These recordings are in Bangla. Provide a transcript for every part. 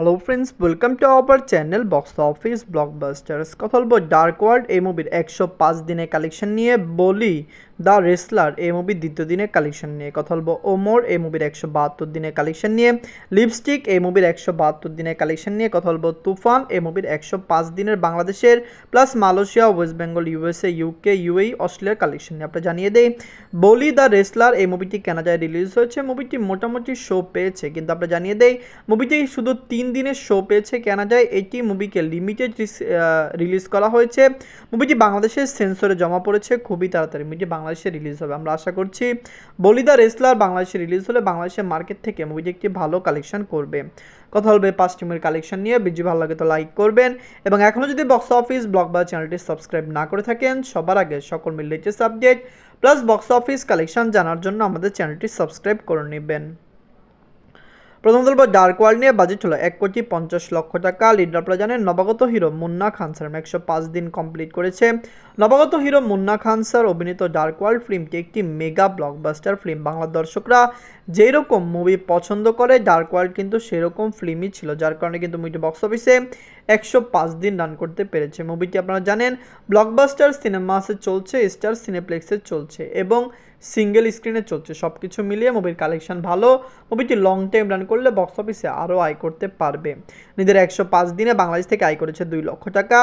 hello friends welcome to our channel box office blockbusters কথা বলবো ডার্ক ওয়ার্ল্ড এই মুভির একশো পাঁচ দিনের কালেকশন নিয়ে বলি দ্য রেসলার এই মুভির দ্বিতীয় দিনের কালেকশন নিয়ে কথা বলবো ওমর এই মুভির একশো বাহাত্তর দিনের কালেকশন নিয়ে লিপস্টিক এই মুভির একশো বাহাত্তর দিনের কালেকশন নিয়ে কথা বলবো তুফান এই মুভির একশো পাঁচ দিনের বাংলাদেশের plus Malaysia West Bengal USA UK UAE অস্ট্রেলিয়ার কালেকশন নিয়ে আপনারা জানিয়ে দেয় বলি দ্য রেসলার এই মুভিটি কেনা যায় রিলিজ হয়েছে মুভিটি মোটামুটি শো পেয়েছে কিন্তু আপনারা জানিয়ে দেয় মুভিটি শুধু তিন দিনের শো পেয়েছে কেনা যায় এটি মুভিকে লিমিটেড রিলিজ করা হয়েছে মুভিটি বাংলাদেশের সেন্সরে জমা পড়েছে খুবই তাড়াতাড়ি মুভিটি বাংলাদেশে রিলিজ হবে আমরা আশা করছি বলিদা রেসলার বাংলাদেশে রিলিজ হলে বাংলাদেশের মার্কেট থেকে মুভিটি একটি ভালো কালেকশন করবে কথা বলবে পাঁচ টিমের কালেকশন নিয়ে বিজি ভালো লাগে তো লাইক করবেন এবং এখনও যদি বক্স অফিস ব্লগ বা চ্যানেলটি সাবস্ক্রাইব না করে থাকেন সবার আগে সকল মিলে latest update plus box office collection জানার জন্য আমাদের চ্যানেলটি সাবস্ক্রাইব করে নেবেন প্রথম বলবো ডার্ক ওয়ার্ল্ড নিয়ে বাজেট হলো এক কোটি পঞ্চাশ লক্ষ টাকা লিড প্লাজানের নবাগত হিরো মুন্না খান স্যার একশো পাঁচ দিন কমপ্লিট করেছে নবাগত হিরো মুন্না খান স্যার অভিনীত ডার্ক ওয়ার্ল্ড ফিল্মটি একটি মেগা ব্লকবাস্টার ফিল্ম বাংলার দর্শকরা যেই রকম মুভি পছন্দ করে ডার্ক ওয়ার্ল্ড কিন্তু সেরকম ফিল্মই ছিল যার কারণে কিন্তু মুভিটি বক্স অফিসে একশো পাঁচ দিন রান করতে পেরেছে মুভিটি আপনারা জানেন ব্লকবাস্টার সিনেমাসে চলছে স্টার সিনেপ্লেক্সে চলছে এবং সিঙ্গেল স্ক্রিনে চলছে সব কিছু মিলিয়ে মুভির কালেকশন ভালো মুভিটি লং টাইম রান করলে বক্স অফিসে আরও আয় করতে পারবে নিজের একশো পাঁচ দিনে বাংলাদেশ থেকে আয় করেছে দুই লক্ষ টাকা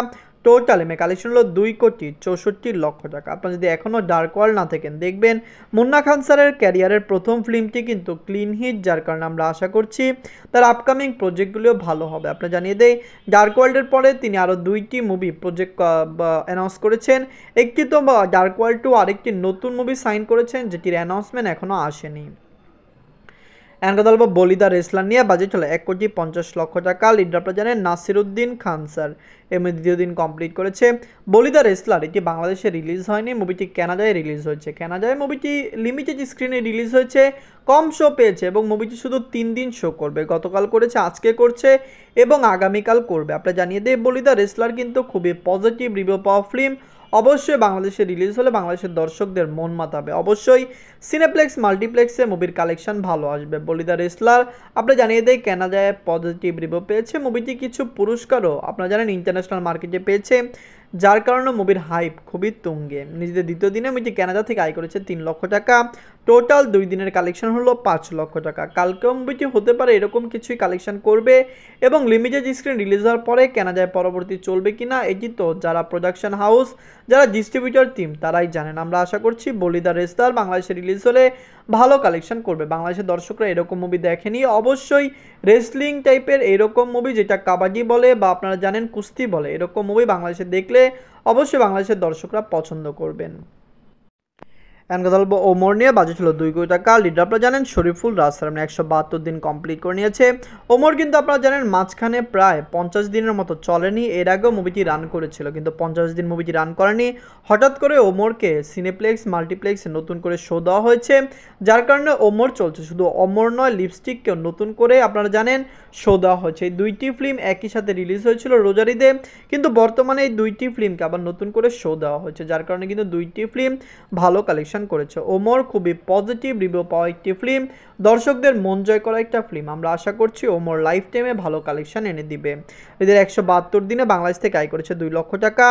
টোটাল এমএ কালেকশন হলো দুই কোটি চৌষট্টি লক্ষ টাকা আপনি যদি এখনও ডার্ক ওয়ার্ল্ড না থাকেন দেখবেন মুন্না খান স্যারের ক্যারিয়ারের প্রথম ফিল্মটি কিন্তু ক্লিন হিট যার কারণে আমরা আশা করছি তার আপকামিং প্রজেক্টগুলিও ভালো হবে আপনারা জানিয়ে দেয় ডার্ক ওয়ার্ল্ডের পরে তিনি আরও দুইটি মুভি প্রজেক্ট অ্যানাউন্স করেছেন একটি তো ডার্ক ওয়ার্ল্ড টু আরেকটি নতুন মুভি সাইন করেছেন যেটির অ্যানাউন্সমেন্ট এখনও আসেনি এখন কথা বলিদা বলিদার নিয়ে বাজেট হলো এক কোটি পঞ্চাশ লক্ষ টাকা লিডার আপনারা জানেন নাসিরুদ্দিন খান স্যার এমনি দ্বিতীয় দিন কমপ্লিট করেছে বলিদা রেসলার এটি বাংলাদেশে রিলিজ হয়নি মুভিটি ক্যানাডায় রিলিজ হয়েছে ক্যানাডায় মুভিটি লিমিটেড স্ক্রিনে রিলিজ হয়েছে কম শো পেয়েছে এবং মুভিটি শুধু তিন দিন শো করবে গতকাল করেছে আজকে করছে এবং আগামীকাল করবে আপনারা জানিয়ে দেয় বলিদা রেসলার কিন্তু খুবই পজিটিভ রিভিউ পাওয়া ফিল্ম অবশ্যই বাংলাদেশে রিলিজ হলে বাংলাদেশের দর্শকদের মন মাতাবে অবশ্যই সিনেপ্লেক্স মাল্টিপ্লেক্সে মুভির কালেকশন ভালো আসবে বলিদা রেসলার আপনারা জানিয়ে দেয় কেনা কেনাডায় পজিটিভ রিভিউ পেয়েছে মুভিটি কিছু পুরস্কারও আপনারা জানেন ইন্টারন্যাশনাল মার্কেটে পেয়েছে যার কারণে মুভির হাইপ খুবই তুঙ্গে নিজেদের দ্বিতীয় দিনে মুভিটি ক্যানাডা থেকে আয় করেছে তিন লক্ষ টাকা টোটাল দুই দিনের কালেকশন হলো পাঁচ লক্ষ টাকা কালকেও মুভিটি হতে পারে এরকম কিছুই কালেকশন করবে এবং লিমিটেড স্ক্রিন রিলিজ হওয়ার পরে ক্যানাডায় পরবর্তী চলবে কি না এটি তো যারা প্রোডাকশন হাউস যারা ডিস্ট্রিবিউটর টিম তারাই জানেন আমরা আশা করছি বলিদা রেস্তার বাংলাদেশে রিলিজ হলে ভালো কালেকশন করবে বাংলাদেশের দর্শকরা এরকম মুভি দেখেনি অবশ্যই রেসলিং টাইপের এরকম মুভি যেটা কাবাডি বলে বা আপনারা জানেন কুস্তি বলে এরকম মুভি বাংলাদেশে দেখলে অবশ্যই বাংলাদেশের দর্শকরা পছন্দ করবেন ও ওমর নিয়ে বাজে ছিল দুই কোটি টাকা লিডার আপনারা জানেন শরীফুল রাজসালাম একশো বাহাত্তর দিন কমপ্লিট করে নিয়েছে ওমর কিন্তু আপনারা জানেন মাঝখানে প্রায় পঞ্চাশ দিনের মতো চলেনি এর আগেও মুভিটি রান করেছিল কিন্তু পঞ্চাশ দিন মুভিটি রান করেনি হঠাৎ করে ওমরকে সিনেপ্লেক্স মাল্টিপ্লেক্সে নতুন করে শো দেওয়া হয়েছে যার কারণে ওমর চলছে শুধু অমর নয় লিপস্টিককেও নতুন করে আপনারা জানেন শো দেওয়া হয়েছে এই দুইটি ফিল্ম একই সাথে রিলিজ হয়েছিল রোজারিদে কিন্তু বর্তমানে এই দুইটি ফিল্মকে আবার নতুন করে শো দেওয়া হয়েছে যার কারণে কিন্তু দুইটি ফিল্ম ভালো কালেকশন কালেকশন করেছে ওমর খুবই পজিটিভ রিভিউ পাওয়া একটি ফিল্ম দর্শকদের মন জয় করা একটা ফিল্ম আমরা আশা করছি ওমর লাইফ টাইমে ভালো কালেকশন এনে দিবে এদের একশো বাহাত্তর দিনে বাংলাদেশ থেকে আয় করেছে দুই লক্ষ টাকা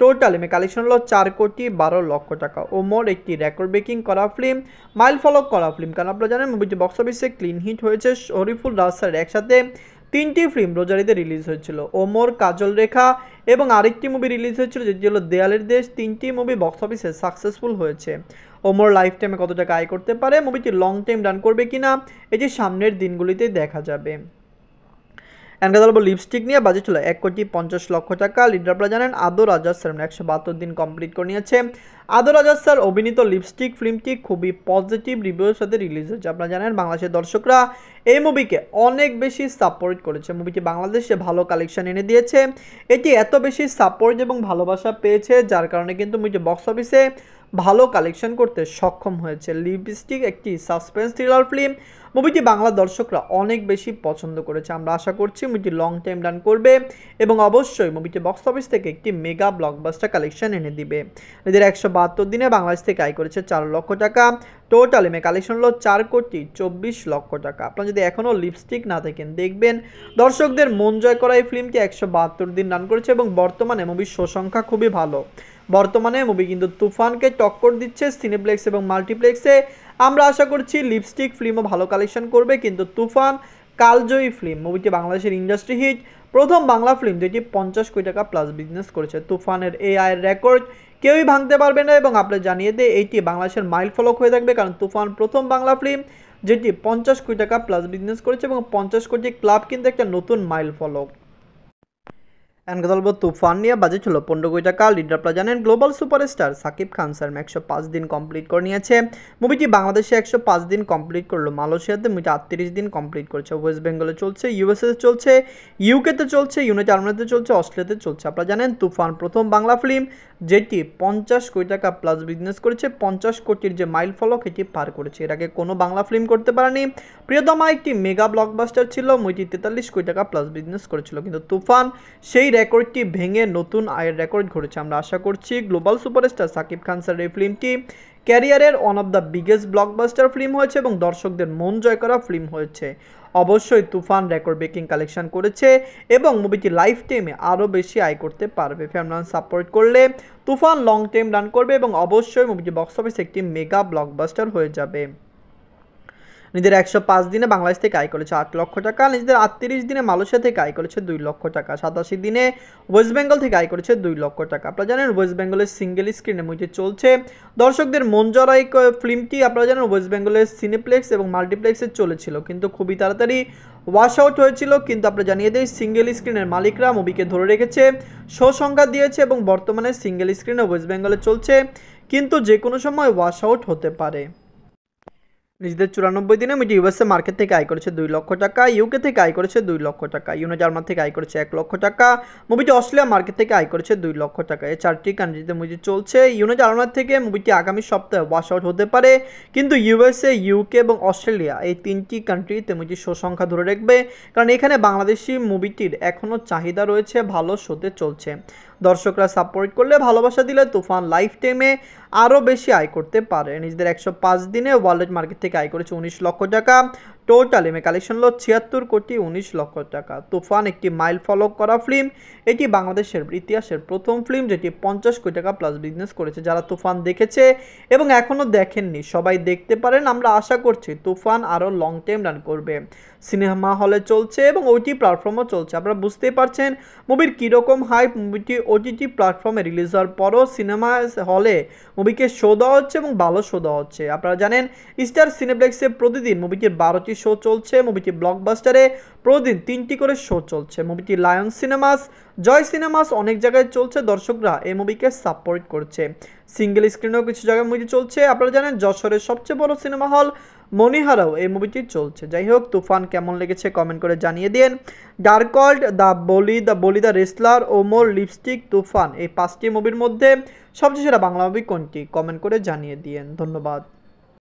টোটাল এমে কালেকশন হলো চার কোটি বারো লক্ষ টাকা ওমর একটি রেকর্ড ব্রেকিং করা ফিল্ম মাইল ফলো করা ফিল্ম কারণ আপনারা জানেন মুভিটি বক্স অফিসে ক্লিন হিট হয়েছে শরীফুল রাস্তার একসাথে তিনটি ফিল্ম রোজারিতে রিলিজ হয়েছিল ওমর কাজল রেখা এবং আরেকটি মুভি রিলিজ হয়েছিল যেটি হলো দেয়ালের দেশ তিনটি মুভি বক্স অফিসে সাকসেসফুল হয়েছে ওমর লাইফ টাইমে কত টাকা আয় করতে পারে মুভিটি লং টাইম রান করবে কি না এটি সামনের দিনগুলিতে দেখা যাবে অ্যান্ড কথা লিপস্টিক নিয়ে বাজেট ছিল এক কোটি পঞ্চাশ লক্ষ টাকা লিডার আপনারা জানেন আদর রাজা স্যার মানে একশো বাহাত্তর দিন কমপ্লিট করে নিয়েছে আদর রাজা স্যার অভিনীত লিপস্টিক ফিল্মটি খুবই পজিটিভ রিভিউর সাথে রিলিজ হয়েছে আপনারা জানেন বাংলাদেশের দর্শকরা এই মুভিকে অনেক বেশি সাপোর্ট করেছে মুভিটি বাংলাদেশে ভালো কালেকশন এনে দিয়েছে এটি এত বেশি সাপোর্ট এবং ভালোবাসা পেয়েছে যার কারণে কিন্তু মুভিটি বক্স অফিসে ভালো কালেকশন করতে সক্ষম হয়েছে লিপস্টিক একটি সাসপেন্স থ্রিলার ফিল্ম মুভিটি বাংলা দর্শকরা অনেক বেশি পছন্দ করেছে আমরা আশা করছি মুভিটি লং টাইম রান করবে এবং অবশ্যই মুভিটি বক্স অফিস থেকে একটি মেগা ব্লকবাস্টার কালেকশন এনে দিবে এদের একশো বাহাত্তর দিনে বাংলাদেশ থেকে আয় করেছে চার লক্ষ টাকা টোটাল এমে কালেকশন হলো চার কোটি চব্বিশ লক্ষ টাকা আপনারা যদি এখনও লিপস্টিক না থাকেন দেখবেন দর্শকদের মন জয় করা এই ফিল্মটি একশো বাহাত্তর দিন রান করেছে এবং বর্তমানে মুভির শো সংখ্যা খুবই ভালো বর্তমানে মুভি কিন্তু তুফানকে টক্কর দিচ্ছে সিনেপ্লেক্স এবং মাল্টিপ্লেক্সে আমরা আশা করছি লিপস্টিক ফিল্মও ভালো কালেকশন করবে কিন্তু তুফান কালজয়ী ফিল্ম মুভিটি বাংলাদেশের ইন্ডাস্ট্রি হিট প্রথম বাংলা ফিল্ম যেটি পঞ্চাশ কোটি টাকা প্লাস বিজনেস করেছে তুফানের এ আয়ের রেকর্ড কেউই ভাঙতে পারবে না এবং আপনার জানিয়ে দিয়ে এইটি বাংলাদেশের মাইল ফলক হয়ে থাকবে কারণ তুফান প্রথম বাংলা ফিল্ম যেটি পঞ্চাশ কোটি টাকা প্লাস বিজনেস করেছে এবং পঞ্চাশ কোটি ক্লাব কিন্তু একটা নতুন মাইল ফলক অ্যান্ড দলব তুফান নিয়ে বাজেট ছিল পনেরো কোটি টাকা লিডাররা জানেন global superstar Shakib Khan sir একশো পাঁচ দিন কমপ্লিট করে নিয়েছে মুভিটি বাংলাদেশে একশো পাঁচ দিন কমপ্লিট করলো মালয়েশিয়াতে মুভিটি আটত্রিশ দিন কমপ্লিট করেছে ওয়েস্ট বেঙ্গলে চলছে ইউএসএতে চলছে ইউকেতে চলছে ইউনাইটেড আর্মিতে চলছে অস্ট্রেলিয়াতে চলছে আপনারা জানেন তুফান প্রথম বাংলা ফিল্ম যেটি পঞ্চাশ কোটি টাকা প্লাস বিজনেস করেছে পঞ্চাশ কোটির যে মাইল ফলক এটি পার করেছে এর আগে কোনো বাংলা ফিল্ম করতে পারেনি প্রিয়তমা একটি মেগা ব্লকবাস্টার ছিল মইটি তেতাল্লিশ কোটি টাকা প্লাস বিজনেস করেছিল কিন্তু তুফান সেই রেকর্ডটি ভেঙে নতুন আয়ের রেকর্ড ঘটেছে আমরা আশা করছি global superstar Shakib Khan sir এই ফিল্মটি ক্যারিয়ারের one of the biggest blockbuster film হয়েছে এবং দর্শকদের মন জয় করা ফিল্ম হয়েছে অবশ্যই তুফান রেকর্ড ব্রেকিং কালেকশন করেছে এবং মুভিটি লাইফ টাইমে আরও বেশি আয় করতে পারবে ফ্যাম ফ্যামরান সাপোর্ট করলে তুফান লং টাইম রান করবে এবং অবশ্যই মুভিটি বক্স অফিস একটি মেগা ব্লকবাস্টার হয়ে যাবে নিজের একশো পাঁচ দিনে বাংলাদেশ থেকে আয় করেছে আট লক্ষ টাকা নিজেদের আটত্রিশ দিনে মালয়েশিয়া থেকে আয় করেছে দুই লক্ষ টাকা সাতাশি দিনে ওয়েস্ট বেঙ্গল থেকে আয় করেছে দুই লক্ষ টাকা আপনারা জানেন ওয়েস্ট বেঙ্গলের সিঙ্গেল স্ক্রিনে মুভিটি চলছে দর্শকদের মন জড়াই ফিল্মটি আপনারা জানেন ওয়েস্ট বেঙ্গলের সিনেপ্লেক্স এবং মাল্টিপ্লেক্সে চলেছিল কিন্তু খুবই তাড়াতাড়ি ওয়াশ আউট হয়েছিল কিন্তু আপনারা জানিয়ে দিই সিঙ্গেল স্ক্রিনের মালিকরা মুভিকে ধরে রেখেছে শো সংখ্যা দিয়েছে এবং বর্তমানে সিঙ্গেল স্ক্রিনে ওয়েস্ট বেঙ্গলে চলছে কিন্তু যে কোনো সময় ওয়াশ আউট হতে পারে নিজেদের চুরানব্বই দিনে মিটি ইউএসএ মার্কেট থেকে আয় করেছে দুই লক্ষ টাকা ইউকে থেকে আয় করেছে দুই লক্ষ টাকা ইউনো জার্মান থেকে আয় করেছে এক লক্ষ টাকা মুভিটি অস্ট্রেলিয়া মার্কেট থেকে আয় করেছে দুই লক্ষ টাকা এই চারটি কান্ট্রিতে মুভি চলছে ইউনো জার্মান থেকে মুভিটি আগামী সপ্তাহে ওয়াশ আউট হতে পারে কিন্তু ইউএসএ ইউকে এবং অস্ট্রেলিয়া এই তিনটি কান্ট্রিতে মুভিটি শো সংখ্যা ধরে রাখবে কারণ এখানে বাংলাদেশি মুভিটির এখনও চাহিদা রয়েছে ভালো শোতে চলছে দর্শকরা সাপোর্ট করলে ভালোবাসা দিলে তুফান লাইফ টাইমে আরও বেশি আয় করতে পারে নিজেদের একশো পাঁচ দিনে ওয়ার্ল্ড মার্কেট থেকে আয় করেছে উনিশ লক্ষ টাকা টোটাল এমএ কালেকশন হলো ছিয়াত্তর কোটি উনিশ লক্ষ টাকা তুফান একটি মাইল ফলো করা ফিল্ম এটি বাংলাদেশের ইতিহাসের প্রথম ফিল্ম যেটি পঞ্চাশ কোটি টাকা প্লাস বিজনেস করেছে যারা তুফান দেখেছে এবং এখনও দেখেননি সবাই দেখতে পারেন আমরা আশা করছি তুফান আরও লং টাইম রান করবে সিনেমা হলে চলছে এবং ওটি প্ল্যাটফর্মও চলছে আপনারা বুঝতেই পারছেন মুভির কীরকম হাইপ মুভিটি ওটিটি প্ল্যাটফর্মে রিলিজ হওয়ার পরও সিনেমা হলে মুভিকে শো দেওয়া হচ্ছে এবং ভালো শো দেওয়া হচ্ছে আপনারা জানেন স্টার সিনেপ্লেক্সে প্রতিদিন মুভিটির বারোটি শো চলছে মুভিটি ব্লকবাস্টারে প্রতিদিন তিনটি করে শো চলছে মুভিটি লায়ন সিনেমাস জয় সিনেমাস অনেক জায়গায় চলছে দর্শকরা এই মুভিকে সাপোর্ট করছে সিঙ্গেল স্ক্রিনেও কিছু জায়গায় মুভিটি চলছে আপনারা জানেন যশোরের সবচেয়ে বড় সিনেমা হল মনিহারাও এই মুভিটি চলছে যাই হোক তুফান কেমন লেগেছে কমেন্ট করে জানিয়ে দিন dark world the Boli the Boli the wrestler Omar lipstick Toofan এই পাঁচটি মুভির মধ্যে সবচেয়ে সেরা বাংলা মুভি কোনটি কমেন্ট করে জানিয়ে দিন ধন্যবাদ